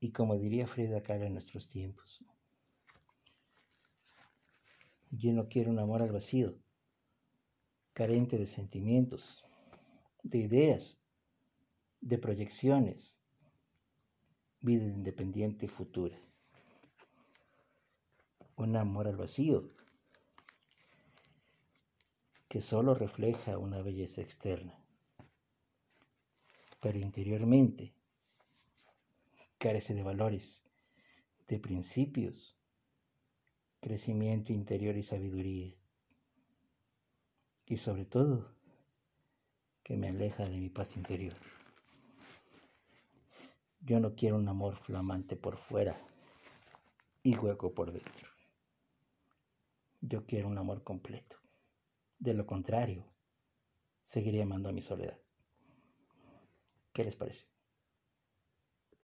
y como diría Frida Kahlo en nuestros tiempos. Yo no quiero un amor al vacío... carente de sentimientos, de ideas, de proyecciones, vida independiente y futura. Un amor al vacío que solo refleja una belleza externa, pero interiormente carece de valores, de principios, crecimiento interior y sabiduría. Y sobre todo, que me aleja de mi paz interior. Yo no quiero un amor flamante por fuera y hueco por dentro. Yo quiero un amor completo. De lo contrario, seguiré amando a mi soledad. ¿Qué les parece?